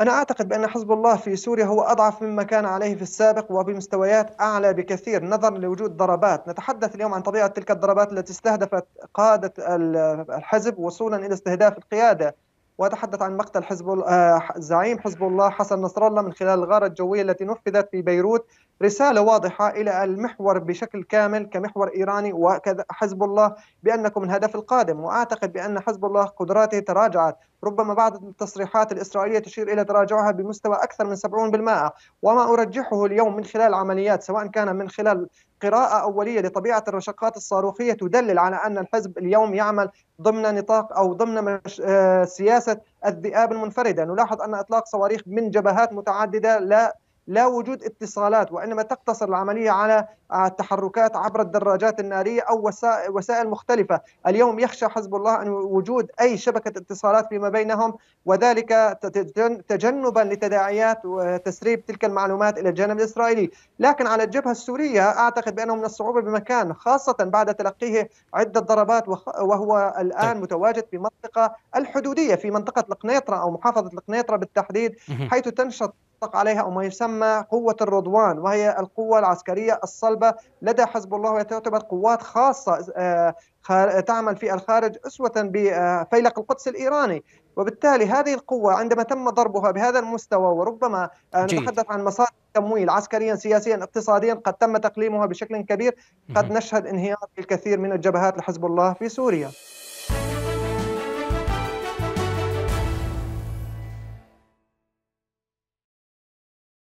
أنا أعتقد بأن حزب الله في سوريا هو أضعف مما كان عليه في السابق وبمستويات أعلى بكثير نظرا لوجود ضربات نتحدث اليوم عن طبيعة تلك الضربات التي استهدفت قادة الحزب وصولا إلى استهداف القيادة وتحدث عن مقتل حزب آه، زعيم حزب الله حسن نصر الله من خلال الغارة الجوية التي نفذت في بيروت رسالة واضحة إلى المحور بشكل كامل كمحور إيراني وحزب الله بأنكم الهدف القادم وأعتقد بأن حزب الله قدراته تراجعت ربما بعض التصريحات الإسرائيلية تشير إلى تراجعها بمستوى أكثر من 70% وما أرجحه اليوم من خلال عمليات سواء كان من خلال قراءة أولية لطبيعة الرشقات الصاروخية تدلل على أن الحزب اليوم يعمل ضمن نطاق أو ضمن مش آه، سياسة الذئاب المنفردة نلاحظ أن إطلاق صواريخ من جبهات متعددة لا لا وجود اتصالات وإنما تقتصر العملية على آه، التحركات عبر الدراجات النارية أو وسائل مختلفة اليوم يخشى حزب الله أن وجود أي شبكة اتصالات فيما بينهم وذلك تجنبا لتداعيات وتسريب تلك المعلومات إلى الجانب الإسرائيلي لكن على الجبهة السورية أعتقد بأنه من الصعوبة بمكان خاصة بعد تلقيه عدة ضربات وهو الآن طيب. متواجد في منطقة الحدودية في منطقة القنيطرة أو محافظة القنيطرة بالتحديد حيث تنشط يطلق عليها أو ما يسمى قوة الرضوان وهي القوة العسكرية الصلبة لدى حزب الله وهي تعتبر قوات خاصة آه، تعمل في الخارج أسوة بفيلق القدس الإيراني وبالتالي هذه القوة عندما تم ضربها بهذا المستوى وربما آه، نتحدث عن مصادر تمويل عسكريا سياسيا اقتصاديا قد تم تقليمها بشكل كبير قد نشهد انهيار الكثير من الجبهات لحزب الله في سوريا